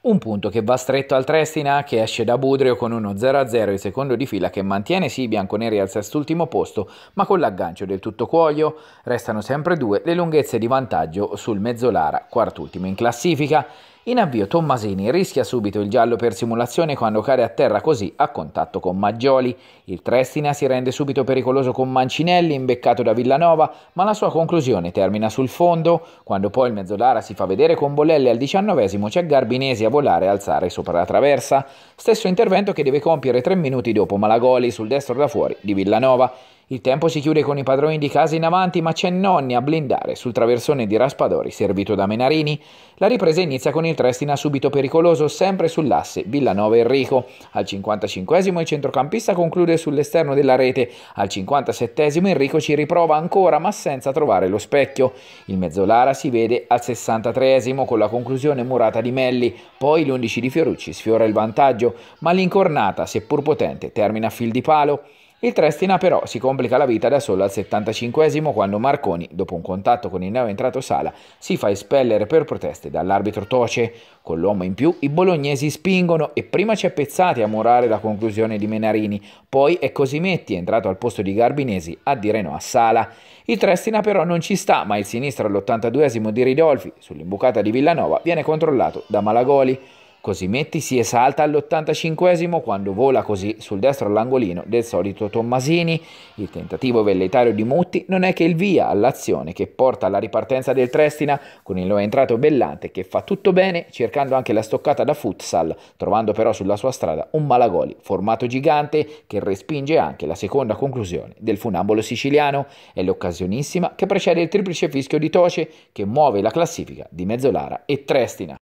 Un punto che va stretto al Trestina che esce da Budrio con uno 0-0 il secondo di fila che mantiene sì i bianconeri al sest'ultimo posto, ma con l'aggancio del tutto cuoio restano sempre due le lunghezze di vantaggio sul Mezzolara, quart'ultimo in classifica. In avvio Tommasini rischia subito il giallo per simulazione quando cade a terra così a contatto con Maggioli. Il Trestina si rende subito pericoloso con Mancinelli, imbeccato da Villanova, ma la sua conclusione termina sul fondo. Quando poi il Mezzolara si fa vedere con Bollelli al diciannovesimo c'è Garbinesi a volare e alzare sopra la traversa. Stesso intervento che deve compiere tre minuti dopo Malagoli sul destro da fuori di Villanova. Il tempo si chiude con i padroni di casa in avanti, ma c'è Nonni a blindare sul traversone di Raspadori, servito da Menarini. La ripresa inizia con il Trestina subito pericoloso, sempre sull'asse Villanova-Enrico. Al 55 il centrocampista conclude sull'esterno della rete. Al 57 Enrico ci riprova ancora, ma senza trovare lo specchio. Il mezzolara si vede al 63 con la conclusione murata di Melli. Poi l'11 di Fiorucci sfiora il vantaggio, ma l'incornata, seppur potente, termina a fil di palo. Il Trestina però si complica la vita da solo al 75 quando Marconi, dopo un contatto con il neoentrato Sala, si fa espellere per proteste dall'arbitro Toce. Con l'uomo in più i bolognesi spingono e prima c'è Pezzati a murare la conclusione di Menarini, poi è Cosimetti, entrato al posto di Garbinesi, a dire no a Sala. Il Trestina però non ci sta, ma il sinistro all'82 di Ridolfi, sull'imbucata di Villanova, viene controllato da Malagoli. Cosimetti si esalta all'85 quando vola così sul destro all'angolino del solito Tommasini. Il tentativo velletario di Mutti non è che il via all'azione che porta alla ripartenza del Trestina con il nuovo entrato Bellante che fa tutto bene cercando anche la stoccata da futsal, trovando però sulla sua strada un Malagoli formato gigante che respinge anche la seconda conclusione del funambolo siciliano È l'occasionissima che precede il triplice fischio di Toce che muove la classifica di Mezzolara e Trestina.